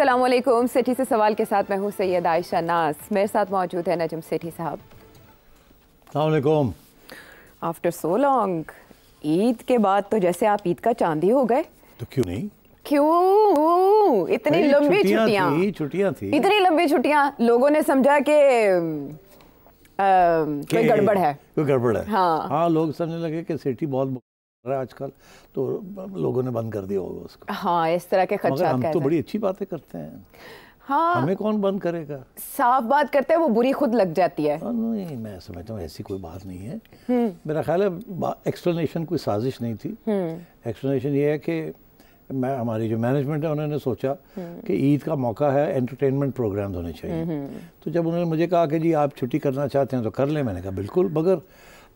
Aslam city से सवाल के साथ मैं हूँ सैयद आयशा नास मेरे साथ मौजूद है नजम सेठी साहब आफ्टर सो लॉन्ग ईद के बाद तो जैसे आप ईद का चांदी हो गए तो क्यों नहीं क्यों इतनी लंबी छुट्टियां छुट्टियां थी, थी इतनी लंबी छुट्टियां लोगों ने समझा कि कोई गड़बड़ है कोई गड़बड़ है हाँ हाँ लोग समझने लगे कि सिटी बहुत आजकल तो लोगों ने बंद कर दिया होगा उसको हाँ इस तरह के खर्चा हम तो बड़ी अच्छी बातें करते हैं हाँ हमें कौन बंद करेगा साफ बात करते हैं वो बुरी खुद लग जाती है आ, हाँ, नहीं मैं समझता हूँ ऐसी कोई बात नहीं है हम्म। मेरा ख्याल है एक्सप्लेनेशन कोई साजिश नहीं थी एक्सप्लेनेशन हम्म। ये है कि मैं हमारी जो मैनेजमेंट है उन्होंने सोचा हम्म। कि ईद का मौका है एंटरटेनमेंट प्रोग्राम होने चाहिए तो जब उन्होंने मुझे कहा कि जी आप छुट्टी करना चाहते हैं तो कर लें मैंने कहा बिल्कुल मगर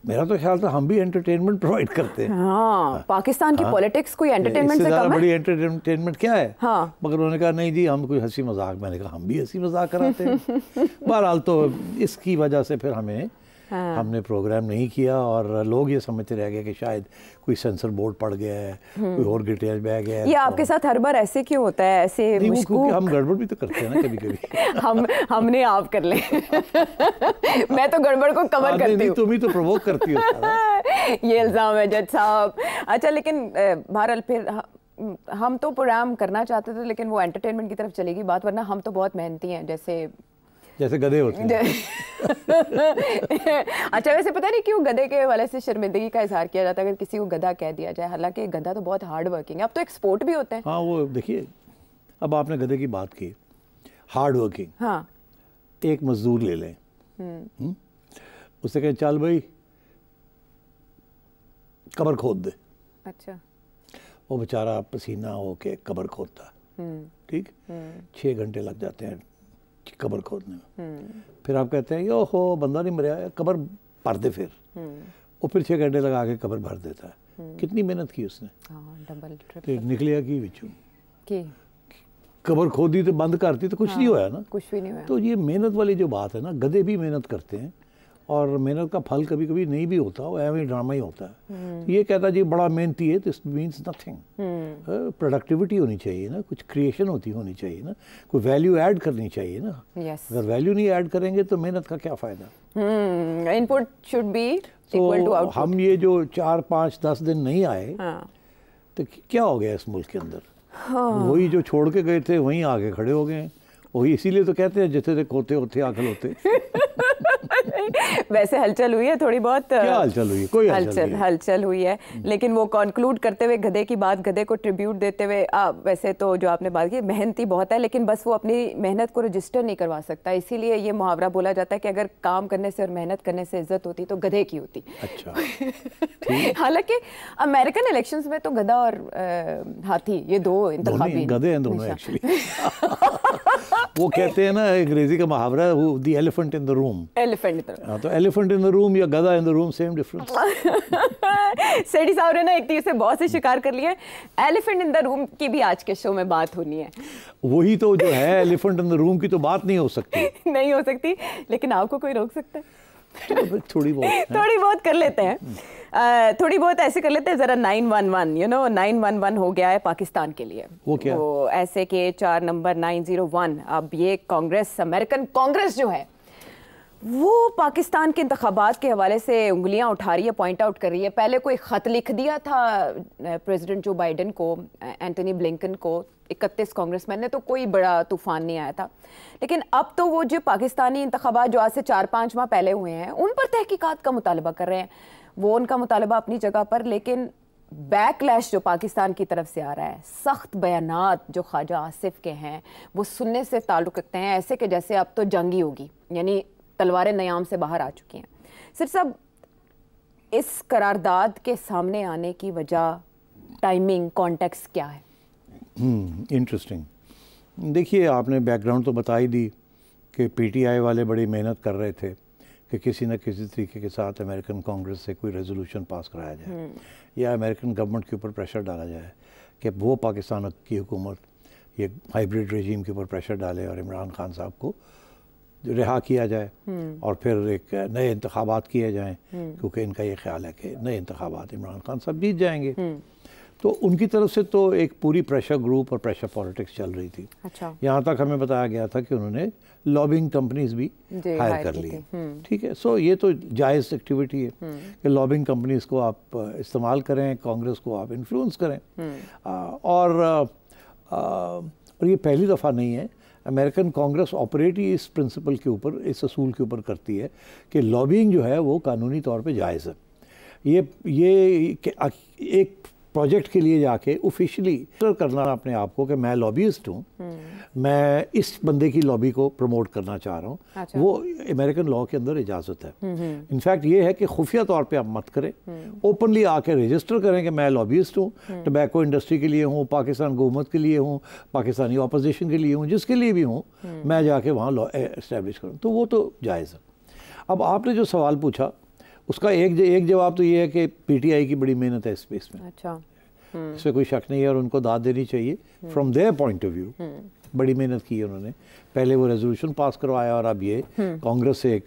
मेरा तो ख्याल था हम भी एंटरटेनमेंट प्रोवाइड करते हैं हाँ, हाँ, पाकिस्तान की पॉलिटिक्स हाँ। कोई एंटरटेनमेंट से कम बड़ी एंटरटेनमेंट क्या है हाँ। मगर उन्होंने कहा नहीं जी हम कोई हंसी मजाक मैंने कहा हम भी हंसी मजाक कराते हैं बहरहाल तो इसकी वजह से फिर हमें हाँ। हमने प्रोग्राम नहीं किया और लोग ये समझते रह गए कि शायद कोई सेंसर बोर्ड पड़ गया है हम्म। कोई और डिटेल बह गया है ये तो आपके साथ हर बार ऐसे क्यों होता है ऐसे क्योंकि हम गड़बड़ भी तो करते हैं ना कभी कभी हम हमने आप कर ले मैं तो गड़बड़ को कवर हाँ, करती हूँ तुम ही तो प्रोवोक करती हो ये इल्ज़ाम है जज साहब अच्छा लेकिन बहरहाल फिर हम तो प्रोग्राम करना चाहते थे लेकिन वो एंटरटेनमेंट की तरफ चलेगी बात वरना हम तो बहुत मेहनती हैं जैसे जैसे गधे होते हैं अच्छा वैसे पता नहीं क्यों गधे के वाले से शर्मिंदगी का इजहार किया जाता है अगर किसी को गधा कह दिया जाए हालांकि गधा तो बहुत हार्ड वर्किंग है अब तो एक्सपोर्ट भी होते हैं हाँ वो देखिए अब आपने गधे की बात की हार्ड वर्किंग हाँ एक मजदूर ले लें उसे हम्म। हम्म। उससे कहें चल भाई कबर खोद दे अच्छा वो बेचारा पसीना होके कबर खोदता हम्म। ठीक छः घंटे लग जाते हैं कबर खोदने में हम्म। फिर आप कहते हैं यो हो बंदा नहीं मरिया कबर भर दे फिर हम्म। वो फिर छः घंटे लगा के कबर भर देता है हम्म। कितनी मेहनत की उसने डबल हाँ, निकलिया की बिचू कबर खोदी तो बंद करती तो कुछ हाँ, नहीं होया ना कुछ भी नहीं हुआ तो ये मेहनत वाली जो बात है ना गधे भी मेहनत करते हैं और मेहनत का फल कभी कभी नहीं भी होता वो एवं ड्रामा ही होता है हम्म। तो ये कहता जी बड़ा मेहनती है दिस मीन्स नथिंग प्रोडक्टिविटी होनी चाहिए ना कुछ क्रिएशन होती होनी चाहिए ना कोई वैल्यू ऐड करनी चाहिए ना yes. अगर वैल्यू नहीं ऐड करेंगे तो मेहनत का क्या फ़ायदा इनपुट शुड बी तो हम ये जो चार पाँच दस दिन नहीं आए हाँ. तो क्या हो गया इस मुल्क के अंदर हाँ। वही जो छोड़ के गए थे वहीं आगे खड़े हो गए वही इसीलिए तो कहते हैं जिते तक होते आखिल होते वैसे हलचल हुई है थोड़ी बहुत क्या हलचल हुई कोई हलचल हलचल, हुई है हम्म। लेकिन वो कंक्लूड करते हुए गधे की बात गधे को ट्रिब्यूट देते हुए वैसे तो जो आपने बात की मेहनती बहुत है लेकिन बस वो अपनी मेहनत को रजिस्टर नहीं करवा सकता इसीलिए ये मुहावरा बोला जाता है कि अगर काम करने से और मेहनत करने से इज्जत होती तो गधे की होती अच्छा हालांकि अमेरिकन इलेक्शन में तो गधा और हाथी ये दो गधे वो कहते हैं ना अंग्रेजी का मुहावरा the elephant in the room elephant in the room या गधा in the room same difference Sethi साहब ने ना एक तीर तो से बहुत से शिकार कर लिए एलिफेंट इन द रूम की भी आज के शो में बात होनी है वही तो जो है एलिफेंट इन द रूम की तो बात नहीं हो सकती नहीं हो सकती लेकिन आपको कोई रोक सकता है थोड़ी बहुत थोड़ी बहुत कर लेते हैं आ, हम्म। थोड़ी बहुत ऐसे कर लेते हैं ज़रा nine one one you know nine one one हो गया है पाकिस्तान के लिए वो क्या वो ऐसे के चार नंबर नाइन जीरो वन अब ये कांग्रेस अमेरिकन कांग्रेस जो है वो पाकिस्तान के इंतबात के हवाले से उंगलियां उठा रही है पॉइंट आउट कर रही है पहले कोई ख़त लिख दिया था प्रेसिडेंट जो बाइडेन को एंटनी ब्लिंकन को इकतीस मैन ने तो कोई बड़ा तूफान नहीं आया था लेकिन अब तो वो जो पाकिस्तानी इंतबात जो आज से चार पाँच माह पहले हुए हैं उन पर तहकीकात का मुतालबा कर रहे हैं वो उनका मुतालबा अपनी जगह पर लेकिन बैकलैश जो पाकिस्तान की तरफ से आ रहा है सख्त बयान जो ख्वाजा आसिफ के हैं वो सुनने से ताल्लुक़ रखते हैं ऐसे कि जैसे अब तो जंग ही होगी यानी तलवारें नयाम से बाहर आ चुकी हैं सर साहब इस करारदाद के सामने आने की वजह टाइमिंग कॉन्टेक्स्ट क्या है इंटरेस्टिंग हम्म, देखिए आपने बैकग्राउंड तो बता ही दी कि पीटीआई वाले बड़ी मेहनत कर रहे थे कि किसी न किसी तरीके के साथ अमेरिकन कांग्रेस से कोई रेजोल्यूशन पास कराया जाए हम्म। या अमेरिकन गवर्नमेंट के ऊपर प्रेशर डाला जाए कि वो पाकिस्तान की हुकूमत ये हाइब्रिड रेजीम के ऊपर प्रेशर डाले और इमरान खान साहब को रिहा किया जाए हम्म। और फिर एक नए इंतबात किए जाएँ हम्म। क्योंकि इनका ये ख्याल है कि नए इंतबात इमरान खान साहब जीत जाएंगे हम्म। तो उनकी तरफ से तो एक पूरी प्रेशर ग्रुप और प्रेशर पॉलिटिक्स चल रही थी अच्छा। यहाँ तक हमें बताया गया था कि उन्होंने लॉबिंग कंपनीज भी हायर कर ली ठीक है सो ये तो जायज़ एक्टिविटी है कि लॉबिंग कंपनीज को आप uh, इस्तेमाल करें कांग्रेस को आप इन्फ्लुएंस करें आ, uh, और, आ, uh, और ये पहली दफ़ा नहीं है अमेरिकन कांग्रेस ऑपरेट ही इस प्रिंसिपल के ऊपर इस असूल के ऊपर करती है कि लॉबिंग जो है वो कानूनी तौर पे जायज़ है ये ये एक प्रोजेक्ट के लिए जाके ऑफिशियली करना अपने आप को कि मैं लॉबीस्ट हूँ हम्म। मैं इस बंदे की लॉबी को प्रमोट करना चाह रहा हूँ अच्छा। वो अमेरिकन लॉ के अंदर इजाज़त है इनफैक्ट हम्म, हम्म। ये है कि खुफिया तौर पे आप मत करें ओपनली आके रजिस्टर करें कि मैं लॉबीस्ट हूँ टबैको इंडस्ट्री के लिए हूँ पाकिस्तान गवर्नमेंट के लिए हूँ पाकिस्तानी अपोजिशन के लिए हूँ जिसके लिए भी हूँ मैं जाके वहाँ लॉ इस्टेब्लिश करूँ तो वो तो जायज़ है अब आपने जो सवाल पूछा उसका एक एक जवाब तो ये है कि पीटीआई की बड़ी मेहनत है इस स्पेस में अच्छा इसमें हम्म। कोई शक नहीं है और उनको दाद देनी चाहिए from there point of view बड़ी मेहनत की है उन्होंने पहले वो रेजोल्यूशन पास करवाया और अब ये कांग्रेस हम्म। से एक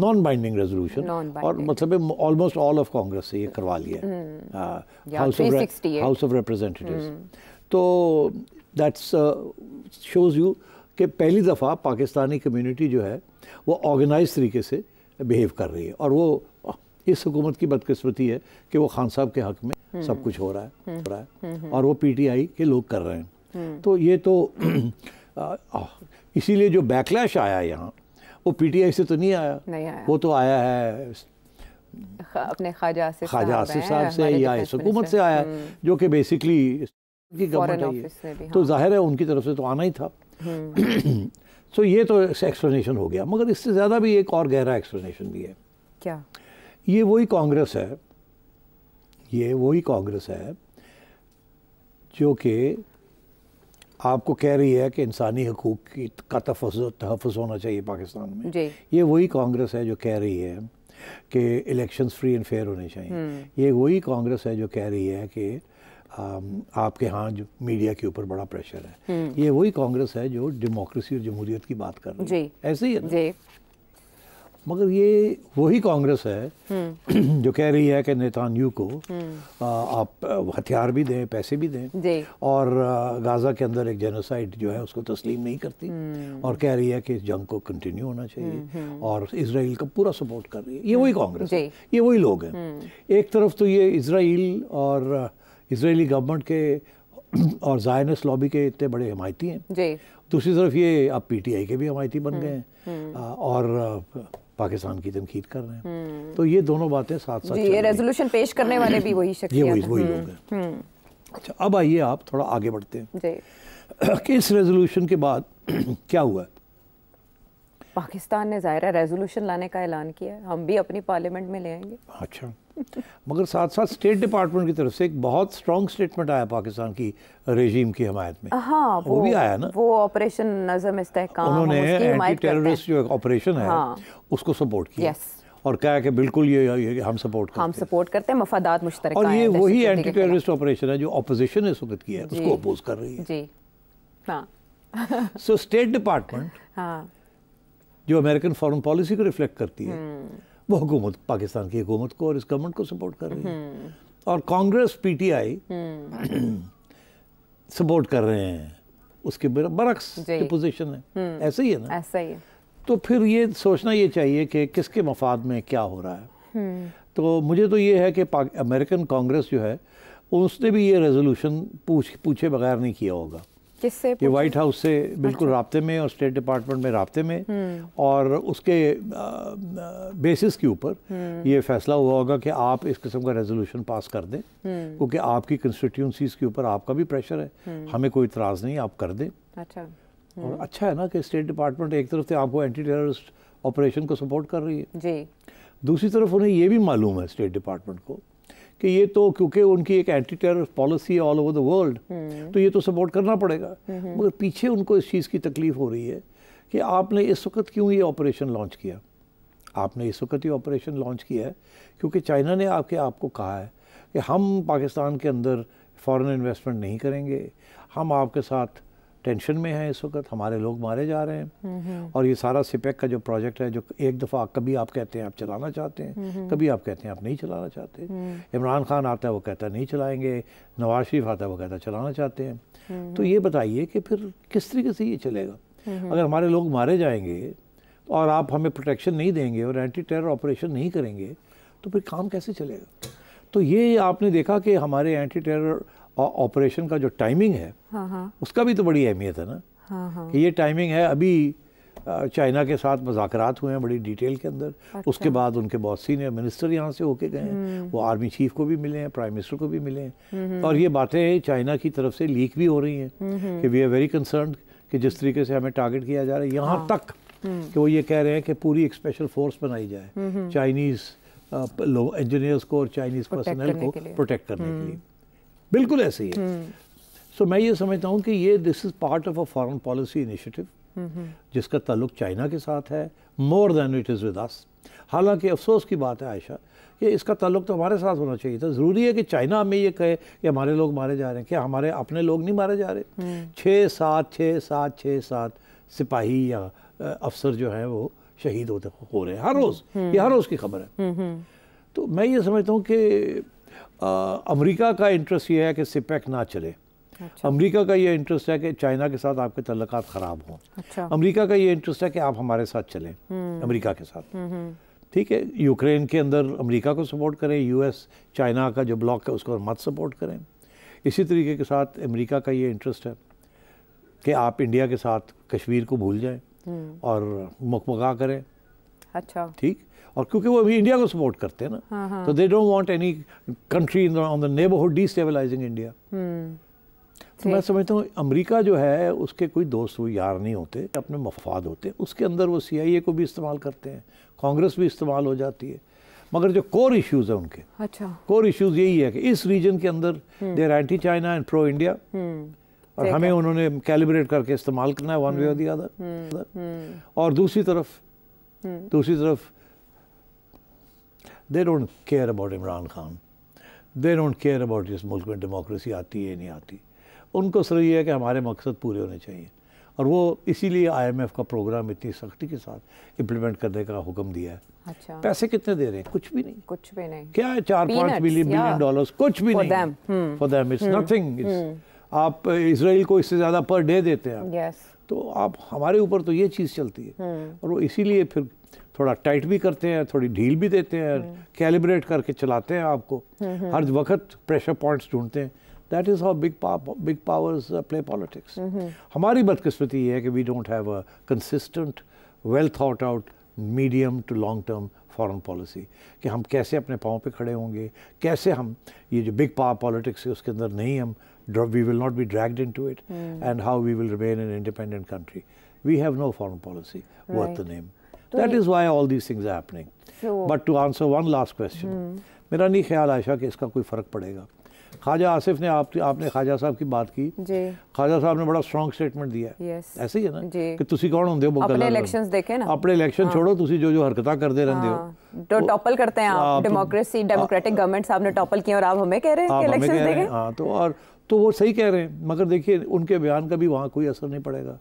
नॉन बाइंडिंग रेजोल्यूशन और मतलब ऑलमोस्ट ऑल ऑफ कांग्रेस से ये करवा लिया हाउस ऑफ रिप्रेजेंटेटिव तो दैट्स शोज़ यू कि पहली दफ़ा पाकिस्तानी कम्युनिटी जो है वो ऑर्गेनाइज तरीके से बिहेव कर रही है और वो इस हुकूमत की बदकस्मती है कि वो खान साहब के हक में सब कुछ हो रहा है हो रहा है और वो पीटीआई के लोग कर रहे हैं तो ये तो इसीलिए जो बैकलैश आया यहाँ वो पीटीआई से तो नहीं आया नहीं आया वो तो आया है अपने ख्वाजा आसिफ खाजा आसिफ साहब से या इस हुकूमत से आया हम्म। जो कि बेसिकली की गवर्नमेंट है तो हाँ। जाहिर है उनकी तरफ से तो आना ही था हम्म। तो ये तो एक्सप्लेनेशन हो गया मगर इससे ज़्यादा भी एक और गहरा एक्सप्लेनेशन भी है क्या ये वही कांग्रेस है ये वही कांग्रेस है जो कि आपको कह रही है कि इंसानी हकूक की का तहफ़ होना चाहिए पाकिस्तान में ये वही कांग्रेस है जो कह रही है कि इलेक्शंस फ्री एंड फेयर होने चाहिए हम्म। ये वही कांग्रेस है जो कह रही है कि आपके यहाँ जो मीडिया के ऊपर बड़ा प्रेशर है हम्म। ये वही कांग्रेस है जो डेमोक्रेसी और जमहूरियत की बात कर रही है ऐसे ही है मगर ये वही कांग्रेस है हम्म। जो कह रही है कि नेतान्यू को हम्म। आप हथियार भी दें पैसे भी दें और गाज़ा के अंदर एक जेनोसाइड जो है उसको तस्लीम नहीं करती हम्म। और कह रही है कि इस जंग को कंटिन्यू होना चाहिए और इसराइल का पूरा सपोर्ट कर रही है ये वही कांग्रेस है ये वही लोग हैं एक तरफ तो ये इसराइल और इसराइली गवर्नमेंट के और जायनस लॉबी के इतने बड़े हमायती हैं दूसरी तरफ ये अब पीटीआई के भी हमायती बन गए हैं और पाकिस्तान की तनकीद कर रहे हैं हम्म। तो ये दोनों बातें साथ साथ ये रेजोल्यूशन पेश करने वाले भी वही ये वही वही हम्म। लोग हैं हम्म। अच्छा अब आइए आप थोड़ा आगे बढ़ते हैं कि इस रेजोल्यूशन के बाद क्या हुआ पाकिस्तान ने ज़ाहिर रेजोल्यूशन लाने का ऐलान किया है हम भी अपनी पार्लियामेंट में ले आएंगे अच्छा मगर साथ साथ स्टेट डिपार्टमेंट की तरफ से एक बहुत स्ट्रॉन्ग स्टेटमेंट आया पाकिस्तान की रेजीम की हमायत में हाँ वो, वो भी आया ना वो ऑपरेशन नजम इस्तेकाम उन्होंने एंटी टेररिस्ट जो ऑपरेशन है हाँ। उसको सपोर्ट किया यस और कहा कि बिल्कुल ये, ये हम सपोर्ट करते हम सपोर्ट करते हैं मफादात मुश्तर और ये वही एंटी टेररिस्ट ऑपरेशन है जो अपोजिशन इस वक्त किया है उसको अपोज कर रही है जी हाँ सो स्टेट डिपार्टमेंट हाँ जो अमेरिकन फॉरेन पॉलिसी को रिफ्लेक्ट करती है हम्म। वो हुकूमत पाकिस्तान की हुकूमत को और इस गवर्नमेंट को सपोर्ट कर रही है हम्म। और कांग्रेस पीटीआई सपोर्ट हम्म। कर रहे हैं उसके बरक्स की पोजीशन है ऐसे ही है ना ऐसा ही तो फिर ये सोचना ये चाहिए कि किसके मफाद में क्या हो रहा है तो मुझे तो ये है कि अमेरिकन कांग्रेस जो है उसने भी ये रेजोल्यूशन पूछ पूछे बगैर नहीं किया होगा किससे ये व्हाइट हाउस से बिल्कुल अच्छा। रबते में और स्टेट डिपार्टमेंट में रबते में हम्म। और उसके बेसिस के ऊपर हम्म। ये फैसला हुआ होगा कि आप इस किस्म का रेजोल्यूशन पास कर दें हम्म। क्योंकि आपकी कंस्टिट्यूंसीज के ऊपर आपका भी प्रेशर है हमें कोई इतराज़ नहीं आप कर दें अच्छा और अच्छा है ना कि स्टेट डिपार्टमेंट एक तरफ से आपको एंटी टेररिस्ट ऑपरेशन को सपोर्ट कर रही है जी दूसरी तरफ उन्हें ये भी मालूम है स्टेट डिपार्टमेंट को कि ये तो क्योंकि उनकी एक एंटी टेरर पॉलिसी है ऑल ओवर द वर्ल्ड तो ये तो सपोर्ट करना पड़ेगा हम्म, हम्म। मगर पीछे उनको इस चीज़ की तकलीफ हो रही है कि आपने इस वक्त क्यों ये ऑपरेशन लॉन्च किया आपने इस वक्त ये ऑपरेशन लॉन्च किया है क्योंकि चाइना ने आपके आपको कहा है कि हम पाकिस्तान के अंदर फॉरेन इन्वेस्टमेंट नहीं करेंगे हम आपके साथ टेंशन में है इस वक्त हमारे लोग मारे जा रहे हैं हम्म, हम्म। और ये सारा सिपेक का जो प्रोजेक्ट है जो एक दफ़ा कभी आप कहते हैं आप चलाना चाहते हैं हम्म, कभी आप कहते हैं आप नहीं चलाना चाहते इमरान खान आता है वो कहता नहीं चलाएंगे नवाज शरीफ आता है वो कहता चलाना चाहते हैं तो ये बताइए कि फिर किस तरीके से ये चलेगा अगर हमारे लोग मारे जाएंगे और आप हमें प्रोटेक्शन नहीं देंगे और एंटी टेरर ऑपरेशन नहीं करेंगे तो फिर काम कैसे चलेगा तो ये आपने देखा कि हमारे एंटी टेरर और ऑपरेशन का जो टाइमिंग है हाँ, हाँ। उसका भी तो बड़ी अहमियत है ना हाँ।, हाँ। कि ये टाइमिंग है अभी चाइना के साथ मजाकरात हुए हैं बड़ी डिटेल के अंदर अच्छा। उसके बाद उनके बहुत सीनियर मिनिस्टर यहाँ से होके गए हैं हम्म। वो आर्मी चीफ को भी मिले हैं प्राइम मिनिस्टर को भी मिले हैं हम्म, हम्म। और ये बातें चाइना की तरफ से लीक भी हो रही हैं कि वी आर वेरी कंसर्न कि जिस तरीके से हमें टारगेट किया जा रहा है यहाँ हाँ। तक कि वो ये कह रहे हैं कि पूरी एक स्पेशल फोर्स बनाई जाए चाइनीज़ इंजीनियर्स को और चाइनीज़ पर्सनल को प्रोटेक्ट करने के लिए बिल्कुल ऐसे ही है सो हम्म। मैं ये समझता हूँ कि ये this is part of a foreign policy initiative जिसका ताल्लुक चाइना के साथ है more than it is with us हालांकि अफसोस की बात है आयशा कि इसका ताल्लुक तो हमारे साथ होना चाहिए था ज़रूरी है कि चाइना हमें ये कहे कि हमारे लोग मारे जा रहे हैं क्या हमारे अपने लोग नहीं मारे जा रहे हम्म। छः सात छः सात छः सात सिपाही या अफसर जो हैं वो शहीद होते हो रहे हैं हर रोज़ हम्म। ये हर रोज़ की खबर है तो मैं ये समझता हूँ कि अमेरिका का इंटरेस्ट ये है कि सिपैक ना चले अच्छा। अमेरिका का ये इंटरेस्ट है कि चाइना के साथ आपके तल्लक ख़राब हों अच्छा। अमेरिका का ये इंटरेस्ट है कि आप हमारे साथ चलें हम्म। अमेरिका के साथ हम्म, हम्म। ठीक है यूक्रेन के अंदर अमेरिका को सपोर्ट करें यूएस चाइना का जो ब्लॉक है उसको मत सपोर्ट करें इसी तरीके के साथ अमेरिका का ये इंटरेस्ट है कि आप इंडिया के साथ कश्मीर को भूल जाएँ और मकमगा करें अच्छा ठीक और क्योंकि वो अभी इंडिया को सपोर्ट करते हैं ना हाँ, हाँ। तो they don't want any country on the neighbourhood destabilising India तो मैं समझता हूँ अमेरिका जो है उसके कोई दोस्त वो यार नहीं होते अपने मफाद होते उसके अंदर वो सी को भी इस्तेमाल करते हैं कांग्रेस भी इस्तेमाल हो जाती है मगर जो कोर इश्यूज हैं उनके अच्छा कोर इश्यूज यही है कि इस रीजन के अंदर there anti China and pro India और हमें उन्होंने कैलिब्रेट करके इस्तेमाल करना है वन वे अदर और दूसरी तरफ हम्म। दूसरी तरफ they don't care about Imran Khan they don't care about इस मुल्क में डेमोक्रेसी आती है नहीं आती उनको सर ये है कि हमारे मकसद पूरे होने चाहिए और वो इसीलिए आईएमएफ का प्रोग्राम इतनी सख्ती के साथ इम्प्लीमेंट करने का हुक्म दिया है अच्छा पैसे कितने दे रहे हैं कुछ भी नहीं कुछ भी नहीं क्या है चार पाँच बिलियन बिलियन डॉलर्स कुछ भी for नहीं फॉर देम इट्स नथिंग आप इसराइल को इससे ज़्यादा पर डे देते हैं yes. तो आप हमारे ऊपर तो ये चीज़ चलती है hmm। और वो इसीलिए फिर थोड़ा टाइट भी करते हैं थोड़ी ढील भी देते हैं कैलिब्रेट हम्म। करके चलाते हैं आपको हम्म, हम्म। हर वक्त प्रेशर पॉइंट्स ढूंढते हैं that is how big big powers play politics हमारी बदकस्मती ये है कि we don't have a consistent well thought out medium to long term foreign policy कि हम कैसे अपने पाँव पे खड़े होंगे कैसे हम ये जो बिग पावर पॉलिटिक्स है उसके अंदर नहीं हम we will not be dragged into it and how we will remain an independent country we have no foreign policy worth the name that is why all these things happening but to answer one last question मेरा नहीं ख्याल आयशा कि इसका कोई फ़र्क पड़ेगा ख्वाजा आसिफ ने आप आपने ख्वाजा साहब की बात की ख्वाजा साहब ने बड़ा स्ट्रॉन्ग स्टेटमेंट दिया ऐसे ही है ना कि तुसी कौन होंगे हो अपने इलेक्शंस देखे ना अपने इलेक्शन हाँ। छोड़ो तुसी जो जो हरकता करते रहते हो हाँ। तो टॉपल करते हैं आप डेमोक्रेसी डेमोक्रेटिक गवर्नमेंट साहब ने टॉपल किया और आप हमें कह रहे हैं हाँ, तो और तो वो सही कह रहे हैं मगर देखिए उनके बयान का भी वहाँ कोई असर नहीं पड़ेगा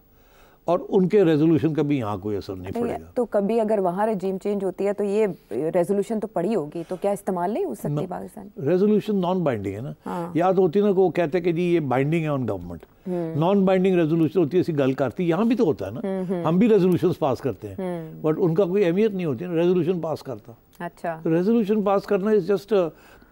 और उनके रेजोल्यूशन का भी यहाँ कोई असर नहीं पड़ेगा तो कभी अगर वहाँ रजीम चेंज होती है तो ये रेजोल्यूशन तो पड़ी होगी तो क्या इस्तेमाल नहीं हो सकती पाकिस्तान रेजोल्यूशन नॉन बाइंडिंग है ना हाँ। याद होती ना को वो कहते हैं कि जी ये बाइंडिंग है on government non binding resolution होती है ऐसी गल करती यहाँ भी तो होता है ना हम्म, हम्म। हम भी रेजोल्यूशन पास करते हैं बट हम्म। उनका कोई अहमियत नहीं होती ना रेजोल्यूशन पास करता अच्छा रेजोल्यूशन तो पास करना is just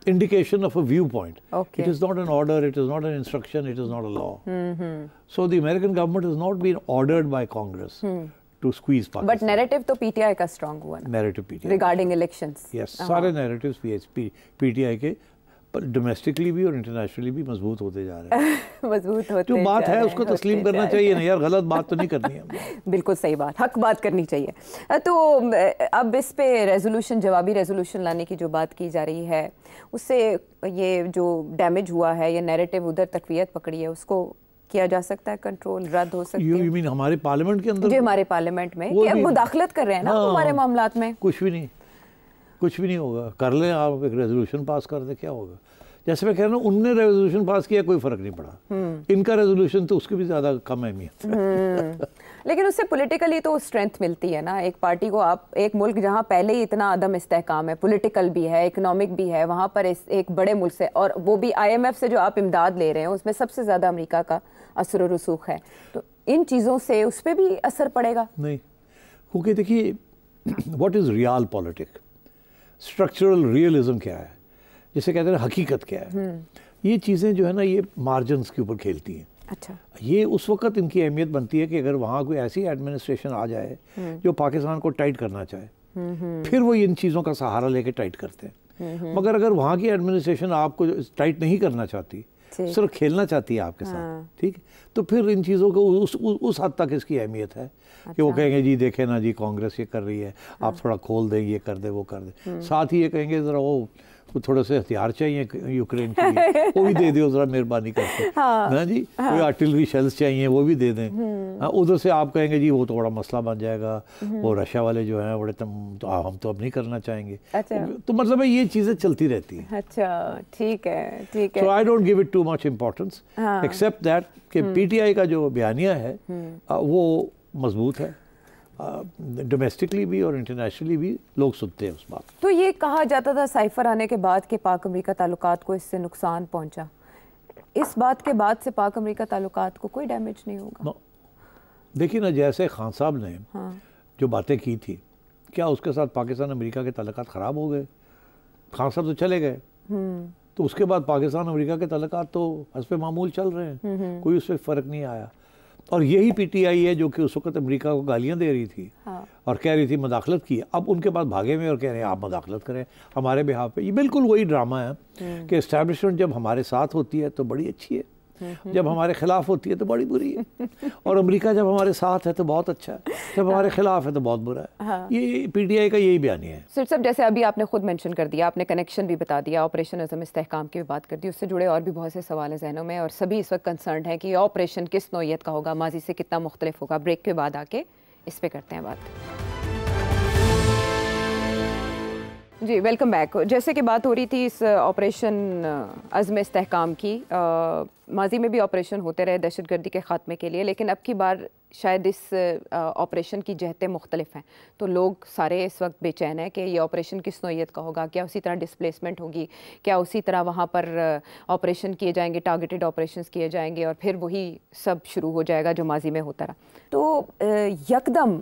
indication of a viewpoint. Okay. It is not an order, it is not an instruction, it is not a law. Mm -hmm. So the American government has not been ordered by Congress mm. to squeeze Pakistan. But narrative to PTI का strong one. Narrative PTI. Regarding elections. Yes, uh-huh. sorry narratives PTI के पर domestically भी और internationally भी मजबूत होते जा रहे हैं मजबूत होते जो बात है उसको तस्लीम करना चाहिए ना यार गलत बात तो नहीं करनी है बिल्कुल सही बात हक बात करनी चाहिए तो अब इस पे रेजोल्यूशन जवाबी रेजोल्यूशन लाने की जो बात की जा रही है उससे ये जो डैमेज हुआ है या नेरेटिव उधर तकवीत पकड़ी है उसको किया जा सकता है कंट्रोल रद्द हो सकता है यू हमारे पार्लियामेंट के अंदर जी हमारे पार्लियामेंट में कि अब मुदाखलत कर रहे हैं ना हाँ। हमारे मामला में कुछ भी नहीं कुछ भी नहीं होगा कर लें आप एक रेजोल्यूशन पास कर दें क्या होगा जैसे मैं कह रहा हूँ उनने रेजोल्यूशन पास किया कोई फर्क नहीं पड़ा हम्म। इनका रेजोल्यूशन तो उसकी भी ज़्यादा कम अहमियत हम्म। लेकिन उससे पॉलिटिकली तो स्ट्रेंथ मिलती है ना एक पार्टी को आप एक मुल्क जहाँ पहले ही इतना अदम इस्तेकाम है पॉलिटिकल भी है इकनॉमिक भी है वहाँ पर इस एक बड़े मुल्क से और वो भी आईएमएफ से जो आप इमदाद ले रहे हैं उसमें सबसे ज़्यादा अमरीका का असर रसूख है तो इन चीज़ों से उस पर भी असर पड़ेगा नहीं क्योंकि देखिए what is realpolitik structural realism क्या है जैसे कहते हैं हकीकत क्या है हम्म। ये चीज़ें जो है ना ये मार्जिन के ऊपर खेलती हैं अच्छा ये उस वक्त इनकी अहमियत बनती है कि अगर वहाँ कोई ऐसी एडमिनिस्ट्रेशन आ जाए हम्म। जो पाकिस्तान को टाइट करना चाहे हम्म, फिर वो इन चीज़ों का सहारा लेके टाइट करते हैं मगर अगर वहाँ की एडमिनिस्ट्रेशन आपको टाइट नहीं करना चाहती सिर्फ खेलना चाहती है आपके साथ हाँ। ठीक तो फिर इन चीज़ों को उस उ, उस हद तक इसकी अहमियत है अच्छा। कि वो अच्छा। कहेंगे जी देखे ना जी कांग्रेस ये कर रही है हाँ। आप थोड़ा खोल दें ये कर दे वो कर दे हम्म। साथ ही ये कहेंगे ज़रा वो को थोड़े से हथियार चाहिए यूक्रेन के लिए वो भी दे दो जरा मेहरबानी करके हाँ, ना जी हाँ, कोई आर्टिलरी शेल्स चाहिए वो भी दे दें हम्म। हाँ, उधर से आप कहेंगे जी वो तो बड़ा मसला बन जाएगा हम्म। वो रशिया वाले जो हैं बड़े तम तो हम तो अब नहीं करना चाहेंगे अच्छा। तो मतलब ये चीज़ें चलती रहती हैं अच्छा ठीक है ठीक है I don't give it too much importance except that कि पी हम्म। का जो बयानिया है वो मजबूत है डोमेस्टिकली भी और इंटरनेशनली भी लोग सुनते हैं उस बात तो ये कहा जाता था साइफर आने के बाद कि पाक अमरीका ताल्लुकात को इससे नुकसान पहुंचा इस बात के बाद से पाक अमरीका ताल्लुकात को कोई डैमेज नहीं होगा देखिए ना जैसे खान साहब ने हाँ। जो बातें की थी क्या उसके साथ पाकिस्तान अमेरिका के ताल्लुक ख़राब हो गए खान साहब तो चले गए हम्म। तो उसके बाद पाकिस्तान अमेरिका के तलकात तो हसब मामूल चल रहे हैं हम्म, हम्म। कोई उस पर फ़र्क नहीं आया और यही पीटीआई है जो कि उस वक्त अमेरिका को गालियां दे रही थी हाँ। और कह रही थी मदाखलत की अब उनके पास भागे हुए और कह रहे हैं आप मदाखलत करें हमारे बिहार पे ये बिल्कुल वही ड्रामा है हम्म। कि इस्टेब्लिशमेंट जब हमारे साथ होती है तो बड़ी अच्छी है जब हम्म। हमारे खिलाफ होती है तो बड़ी बुरी है और अमेरिका जब हमारे साथ है तो बहुत अच्छा है जब हमारे हाँ। खिलाफ है तो बहुत बुरा है हाँ। ये पीटीआई का यही बयानी है सर सब जैसे अभी आपने खुद मेंशन कर दिया आपने कनेक्शन भी बता दिया ऑपरेशन अजम इसकाम की भी बात कर दी उससे जुड़े और भी बहुत से सवाल है जहनों में और सभी इस वक्त कंसर्न है कि ऑपरेशन किस नोयत का होगा माजी से कितना मुख्तलिफ होगा ब्रेक के बाद आके इस पर करते हैं बात जी वेलकम बैक जैसे कि बात हो रही थी इस operation uh, uh, Azm Istehkam की आ, uh, माजी में भी ऑपरेशन होते रहे दहशत गर्दी के ख़ात्मे के लिए लेकिन अब की बार शायद इस ऑपरेशन की जहतें मुख्तलिफ हैं तो लोग सारे इस वक्त बेचैन हैं कि ये ऑपरेशन किस नोयत का होगा क्या उसी तरह डिसप्लेसमेंट होगी क्या उसी तरह वहाँ पर ऑपरेशन किए जाएंगे टारगेटेड ऑपरेशन किए जाएंगे और फिर वही सब शुरू हो जाएगा जो माजी में होता रहा तो यकदम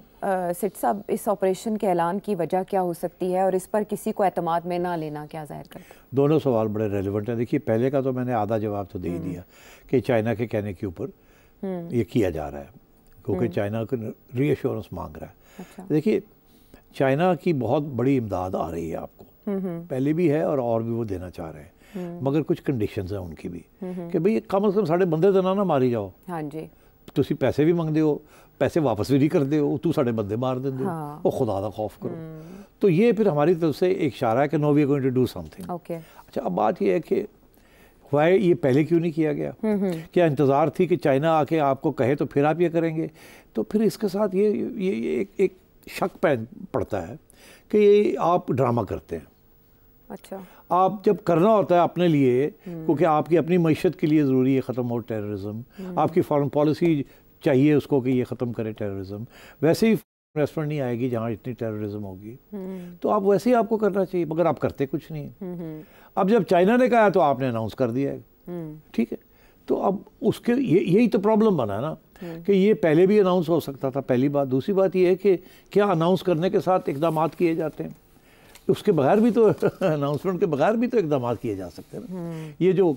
सिट साहब इस ऑपरेशन के ऐलान की वजह क्या हो सकती है और इस पर किसी को अतमाद में ना लेना क्या जाहिर कर दोनों सवाल बड़े रेलिवेंट हैं देखिए पहले का तो मैंने आधा जवाब तो दे ही हम्म। दिया कि चाइना के कहने के ऊपर हम्म। ये किया जा रहा है क्योंकि हम्म। चाइना को रीअश्योरेंस मांग रहा है अच्छा। देखिए चाइना की बहुत बड़ी इमदाद आ रही है आपको हम्म, हम्म। पहले भी है और और भी वो देना चाह रहे हैं मगर कुछ कंडीशन हैं उनकी भी कि भाई कम अज़ कम साढ़े बंदे तो ना ना मारी जाओ हाँ जी ਤੁਸੀਂ पैसे भी मंगते हो पैसे वापस भी नहीं करते हो तू साढ़े बंदे मार देंगे हाँ। वो खुदा का खौफ करो तो ये फिर हमारी तरफ से एक इशारा है कि no we going to do something अच्छा अब बात ये है कि वाई ये पहले क्यों नहीं किया गया हम्म, हम्म। क्या इंतज़ार थी कि चाइना आके आपको कहे तो फिर आप ये करेंगे तो फिर इसके साथ ये ये, ये एक एक शक पड़ता है कि ये आप ड्रामा करते हैं अच्छा आप जब करना होता है अपने लिए हम्म। क्योंकि आपकी अपनी मीशत के लिए ज़रूरी है ख़त्म हो टेररिज्म आपकी फॉरेन पॉलिसी चाहिए उसको कि ये ख़त्म करे टेररिज्म वैसे ही इन्वेस्टमेंट नहीं आएगी जहाँ इतनी टेररिज्म होगी तो आप वैसे ही आपको करना चाहिए मगर आप करते कुछ नहीं अब जब चाइना ने कहा तो आपने अनाउंस कर दिया है हम्म। ठीक है तो अब उसके ये यही तो प्रॉब्लम बना ना हम्म। कि ये पहले भी अनाउंस हो सकता था पहली बात दूसरी बात ये है कि क्या अनाउंस करने के साथ इकदाम किए जाते हैं उसके बगैर भी तो अनाउंसमेंट के बगैर भी तो इकदाम किए जा सकते हैं हम्म। ये जो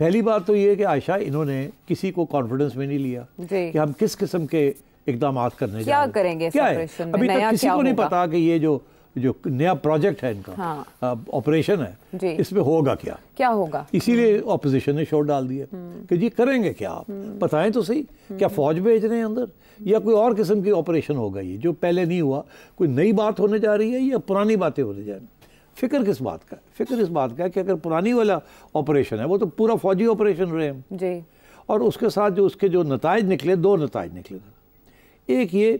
पहली बात तो ये है कि आयशा इन्होंने किसी को कॉन्फिडेंस में नहीं लिया कि हम किस किस्म के इकदाम करने क्या करेंगे क्या है? अभी तक किसी को नहीं पता कि ये जो जो नया प्रोजेक्ट है इनका ऑपरेशन हाँ। है इसमें होगा क्या क्या होगा इसीलिए ऑपोजिशन हम्म। ने शोर डाल दिया हम्म। कि जी करेंगे क्या आप हम्म। बताएं तो सही क्या फौज भेज रहे हैं अंदर या कोई और किस्म की ऑपरेशन होगा ये जो पहले नहीं हुआ कोई नई बात होने जा रही है या पुरानी बातें होने जा रही फिक्र किस बात का फिक्र इस बात का है कि अगर पुरानी वाला ऑपरेशन है वो तो पूरा फौजी ऑपरेशन रहे हैं जी और उसके साथ जो उसके जो नतज निकले दो नतज निकले एक ये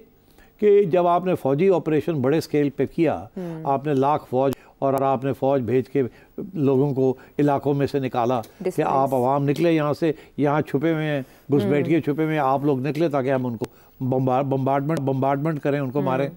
कि जब आपने फौजी ऑपरेशन बड़े स्केल पे किया हम्म। आपने लाख फौज और आपने फौज भेज के लोगों को इलाकों में से निकाला कि आप आवाम निकले यहाँ से यहाँ छुपे हुए हैं घुस बैठ हम्म। के छुपे हुए आप लोग निकले ताकि हम उनको बम्बार्टमेंट बम्बार्टमेंट करें उनको हम्म। मारें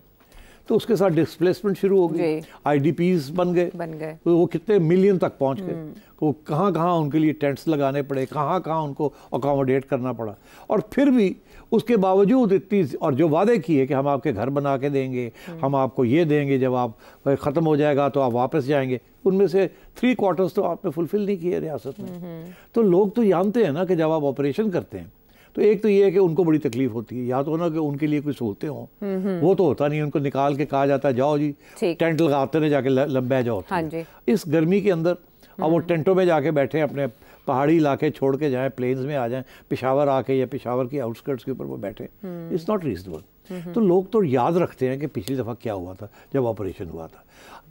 तो उसके साथ डिस्प्लेसमेंट शुरू हो गई आई बन गए बन गए तो वो कितने मिलियन तक पहुँच गए हम्म। तो वो कहाँ कहाँ उनके लिए टेंट्स लगाने पड़े कहाँ कहाँ उनको अकोमोडेट करना पड़ा और फिर भी उसके बावजूद इतनी और जो वादे किए कि हम आपके घर बना के देंगे हम्म। हम आपको ये देंगे जब आप ख़त्म हो जाएगा तो आप वापस जाएंगे उनमें से थ्री क्वार्टर्स तो आपने फुलफ़िल नहीं किए रियासत में हम्म, तो लोग तो जानते हैं ना कि जब आप ऑपरेशन करते हैं तो एक तो ये है कि उनको बड़ी तकलीफ होती है या तो ना कि उनके लिए कोई सहूलतें हों वो तो होता नहीं उनको निकाल के कहा जाता है जाओ जी टेंट लगाते रहे जाके लंबे जाओ हाँ इस गर्मी के अंदर अब वो हम्म। टेंटों में जाके बैठे अपने पहाड़ी इलाके छोड़ के जाएँ प्लेन्स में आ जाएँ पिशावर आके या पिशावर के आउटस्कर्ट्स के ऊपर वो बैठे इट्स नॉट रीजनेबल तो लोग तो याद रखते हैं कि पिछली दफ़ा क्या हुआ था जब ऑपरेशन हुआ था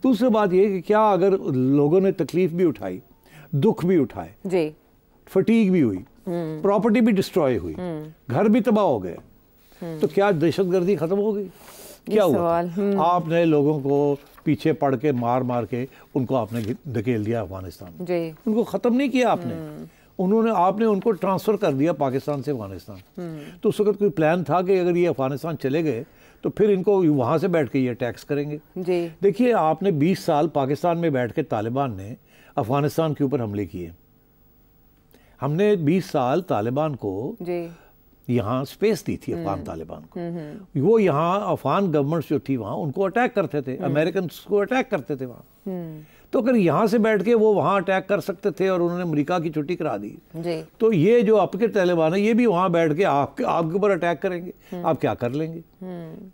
दूसरी बात यह कि क्या अगर लोगों ने तकलीफ भी उठाई दुख भी उठाए जी फटीक भी हुई हम्म। प्रॉपर्टी भी डिस्ट्रॉय हुई हम्म। घर भी तबाह हो गए हम्म। तो क्या दहशतगर्दी खत्म हो गई क्या हुआ आपने लोगों को पीछे पड़ के मार मार के उनको आपने धकेल दिया अफगानिस्तान उनको ख़त्म नहीं किया आपने उन्होंने आपने उनको ट्रांसफ़र कर दिया पाकिस्तान से अफगानिस्तान तो उस वक्त कोई प्लान था कि अगर ये अफगानिस्तान चले गए तो फिर इनको वहां से बैठ के ये टैक्स करेंगे देखिए आपने 20 साल पाकिस्तान में बैठ के तालिबान ने अफगानिस्तान के ऊपर हमले किए हमने 20 साल तालिबान को यहाँ स्पेस दी थी अफगान हम्म। तालिबान को हम्म, हम्म। वो यहाँ अफगान गवर्नमेंट्स जो थी वहाँ उनको अटैक करते थे अमेरिकन को अटैक करते थे वहाँ तो अगर यहाँ से बैठ के वो वहाँ अटैक कर सकते थे और उन्होंने अमरीका की छुट्टी करा दी तो ये जो आपके तालिबान है ये भी वहाँ बैठ के आपके आपके ऊपर अटैक करेंगे आप क्या कर लेंगे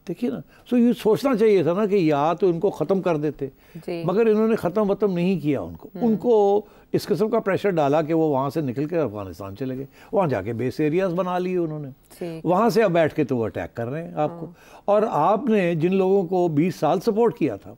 देखिए ना सो ये सोचना चाहिए था ना कि या तो इनको ख़त्म कर देते मगर इन्होंने ख़त्म वत्म नहीं किया उनको उनको इस किस्म का प्रेशर डाला कि वो वहाँ से निकल के अफगानिस्तान चले गए वहाँ जाके बेस एरियाज बना लिए उन्होंने वहाँ से अब बैठ के तो वो अटैक कर रहे हैं आपको हाँ। और आपने जिन लोगों को बीस साल सपोर्ट किया था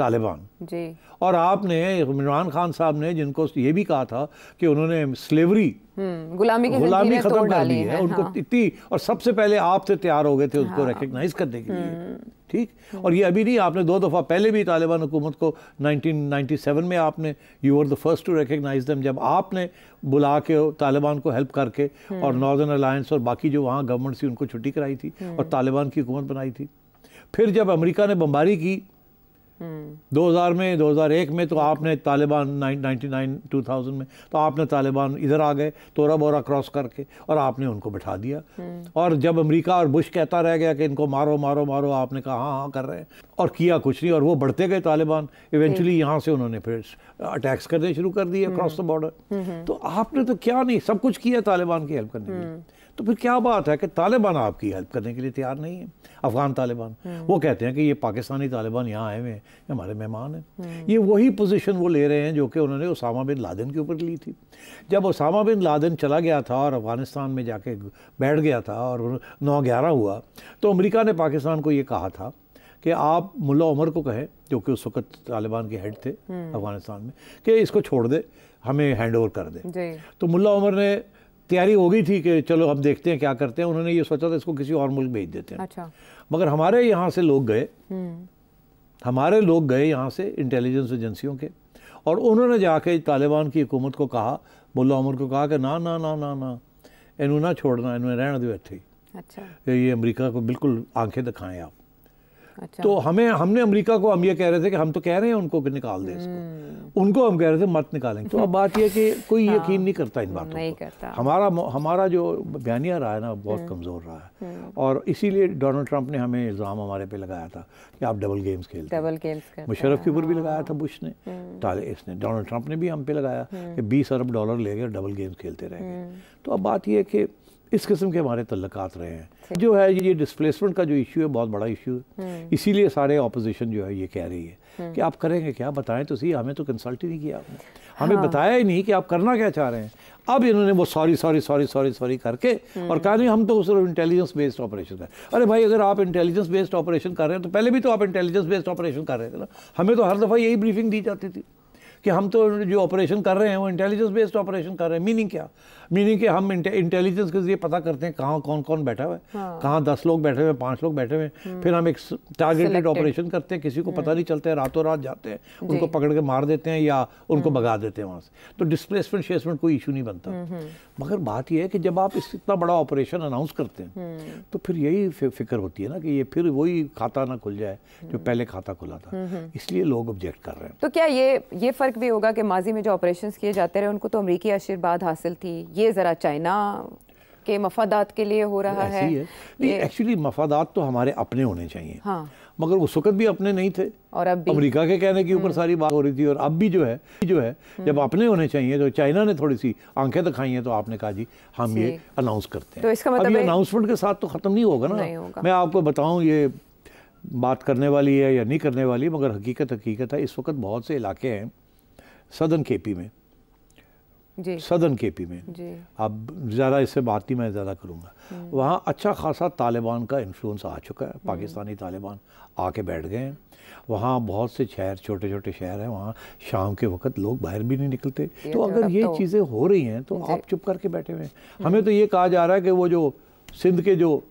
तालिबान जी और आपने इमरान खान साहब ने जिनको ये भी कहा था कि उन्होंने स्लेवरी हम्म, गुलामी की गुलामी खत्म कर दी है उनको हाँ। इतनी और सबसे पहले आप से तैयार हो गए थे उसको हाँ। रिकग्नाइज करने के लिए हम्म। ठीक और ये अभी नहीं आपने दो दफ़ा पहले भी तालिबान हुकूमत को 1997 में आपने you are the first to recognise them जब आपने बुला के तालिबान को हेल्प करके हम्म। और नॉर्दर्न अलायंस और बाकी जो वहाँ गवर्नमेंट थी उनको छुट्टी कराई थी और तालिबान की हुकूमत बनाई थी फिर जब अमेरिका ने बम्बारी की 2000 में 2001 में तो आपने तालिबान टू 2000 में तो आपने तालिबान इधर आ गए तोरा बोरा क्रॉस करके और आपने उनको बैठा दिया और जब अमेरिका और बुश कहता रह गया कि इनको मारो मारो मारो आपने कहा हाँ हाँ कर रहे हैं और किया कुछ नहीं और वो बढ़ते गए तालिबान इवेंचुअली यहाँ से उन्होंने फिर अटैक्स करने शुरू कर दिए अक्रॉस द बॉर्डर तो आपने तो क्या नहीं सब कुछ किया तालिबान की हेल्प करने के लिए हम्म। तो फिर क्या बात है कि तालिबान आपकी हेल्प करने के लिए तैयार नहीं है अफगान तालिबान हम्म। वो कहते हैं कि ये पाकिस्तानी तालिबान यहाँ आए हुए हैं हमारे मेहमान हैं हम्म। ये वही पोजीशन वो ले रहे हैं जो कि उन्होंने उसामा बिन लादेन के ऊपर ली थी जब उसामा बिन लादेन चला गया था और अफगानिस्तान में जाके बैठ गया था और नौ ग्यारह हुआ तो अमरीका ने पाकिस्तान को ये कहा था कि आप मुला उमर को कहें जो कि उस वक्त तालिबान के हेड थे हम्म। अफगानिस्तान में कि इसको छोड़ दे हमें हैंड ओवर कर दे तो मुला उमर ने तैयारी हो गई थी कि चलो अब देखते हैं क्या करते हैं उन्होंने ये सोचा था इसको किसी और मुल्क भेज देते हैं अच्छा मगर हमारे यहाँ से लोग गए हम्म। हमारे लोग गए यहाँ से इंटेलिजेंस एजेंसियों के और उन्होंने जाके तालिबान की हुकूमत को कहा मुला अमर को कहा कि ना ना ना ना ना इन्हों ना छोड़ना इन्होंने रहने दो इतने अच्छा ये अमेरिका को बिल्कुल आंखें दिखाएं आप अच्छा। तो हमें हमने अमेरिका को हम ये कह रहे थे कि हम तो कह रहे हैं उनको कि निकाल दें इसको हम्म। उनको हम कह रहे थे मत निकालें तो अब बात यह कि कोई हाँ, यकीन नहीं करता इन बातों को हमारा हमारा जो बयानिया रहा है ना बहुत हम्म। कमज़ोर रहा है हम्म। और इसीलिए डोनाल्ड ट्रंप ने हमें इल्ज़ाम हमारे पे लगाया था कि आप डबल गेम्स खेलते डबल गेम्स मुशरफ के ऊपर भी लगाया था हाँ। बुश ने ताले इसने डोनाल्ड ट्रंप ने भी हम पे लगाया कि बीस अरब डॉलर ले गए डबल गेम्स खेलते रह गए तो अब बात यह कि इस किस्म के हमारे तल्लक रहे हैं जो है ये डिस्प्लेसमेंट का जो इशू है बहुत बड़ा इशू है हम्म। इसीलिए सारे अपोजिशन जो है ये कह रही है हम्म। कि आप करेंगे क्या बताएं तो सही हमें तो कंसल्ट ही नहीं किया आपने हमें हाँ। बताया ही नहीं कि आप करना क्या चाह रहे हैं अब इन्होंने वो sorry sorry sorry sorry sorry करके और हम्म। कहा नहीं हम तो सिर्फ इंटेलिजेंस बेस्ड ऑपरेशन है अरे भाई अगर आप इंटेलिजेंस बेस्ड ऑपरेशन कर रहे हैं तो पहले भी तो आप इंटेलिजेंस बेस्ड ऑपरेशन कर रहे थे ना हमें तो हर दफ़ा यही ब्रीफिंग दी जाती थी कि हम तो जो ऑपरेशन कर रहे हैं वो इंटेलिजेंस बेस्ड ऑपरेशन कर रहे हैं मीनिंग क्या मीनिंग कि हम इंटेलिजेंस के जरिए पता करते हैं कहाँ कौन कौन बैठा हुआ है हाँ। कहाँ दस लोग बैठे हुए पाँच लोग बैठे हुए हम्म। फिर हम एक टारगेटेड ऑपरेशन करते हैं किसी को पता हम्म। नहीं चलता है रातों रात जाते हैं उनको पकड़ के मार देते हैं या उनको हम्म। भगा देते हैं वहाँ से तो डिस्प्लेसमेंट शेसमेंट कोई इशू नहीं बनता मगर बात यह है कि जब आप इस इतना बड़ा ऑपरेशन अनाउंस करते हैं तो फिर यही फिक्र होती है ना कि ये फिर वही खाता ना खुल जाए जो पहले खाता खुला था इसलिए लोग ऑब्जेक्ट कर रहे हैं तो क्या ये ये फ़र्क भी होगा कि माजी में जो ऑपरेशन किए जाते रहे उनको तो अमरीकी आशीर्वाद हासिल थी ये ज़रा चाइना के मफादात के लिए हो रहा है नहीं एक्चुअली मफादात तो हमारे अपने होने चाहिए हाँ मगर उस वक्त भी अपने नहीं थे और अब अमेरिका के कहने के ऊपर हम्म। सारी बात हो रही थी और अब भी जो है जो है हम्म। जब अपने होने चाहिए तो चाइना ने थोड़ी सी आंखें दिखाई हैं तो आपने कहा जी हम ये अनाउंस करते हैं तो इसका मतलब अनाउंसमेंट के साथ तो ख़त्म नहीं होगा ना मैं आपको बताऊँ ये बात करने वाली है या नहीं करने वाली मगर हकीकत हकीकत है इस वक्त बहुत से इलाके हैं सदन के में सदन के पी में अब ज़्यादा इससे बात ही मैं ज़्यादा करूँगा हम्म। वहाँ अच्छा खासा तालिबान का इन्फ्लुएंस आ चुका है हम्म। पाकिस्तानी तालिबान आके बैठ गए हैं वहाँ बहुत से शहर छोटे छोटे शहर हैं वहाँ शाम के वक्त लोग बाहर भी नहीं निकलते तो, तो अगर ये तो चीज़ें हो रही हैं तो आप चुप करके बैठे हुए हैं हम्म। हमें तो ये कहा जा रहा है कि वो जो सिंध के जो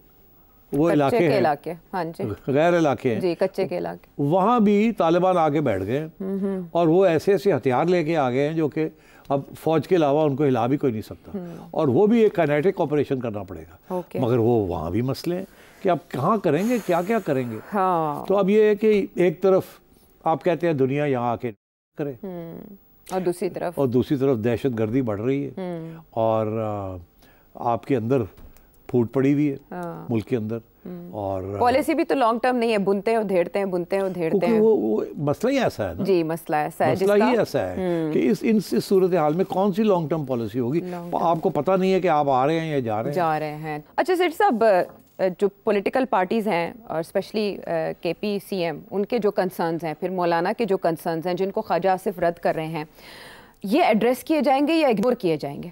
वो इलाके हैं इलाके हाँ जी गैर इलाके हैं जी कच्चे के इलाके वहाँ भी तालिबान आके बैठ गए और वो ऐसे ऐसे हथियार लेके आ गए हैं जो कि अब फौज के अलावा उनको हिला भी कोई नहीं सकता हम्म। और वो भी एक कैनेटिक ऑपरेशन करना पड़ेगा मगर वो वहाँ भी मसले हैं कि आप कहाँ करेंगे क्या क्या करेंगे हाँ। तो अब ये है कि एक तरफ आप कहते हैं दुनिया यहाँ आके करे हम्म। और दूसरी तरफ और दूसरी तरफ दहशत गर्दी बढ़ रही है हम्म। और आपके अंदर फूट पड़ी हुई है हाँ। मुल्क के अंदर हम्म। और पॉलिसी भी तो लॉन्ग टर्म नहीं है बुनते हैं उधेड़ते हैं बुनते हैं उधेड़ते हैं वो, वो मसला ही ऐसा है ना जी मसला ऐसा है मसला ही ऐसा है हम्म। कि इस इन सूरत हाल में कौन सी लॉन्ग टर्म पॉलिसी होगी आपको पता नहीं है कि आप आ रहे हैं या जा रहे हैं जा रहे हैं अच्छा सेठ साहब जो पॉलिटिकल पार्टीज़ हैं और स्पेशली के पी सी एम उनके जो कंसर्नस हैं फिर मौलाना के जो कंसर्नस हैं जिनको ख्वाजा आसिफ रद्द कर रहे हैं ये एड्रेस किए जाएंगे या इग्नोर किए जाएंगे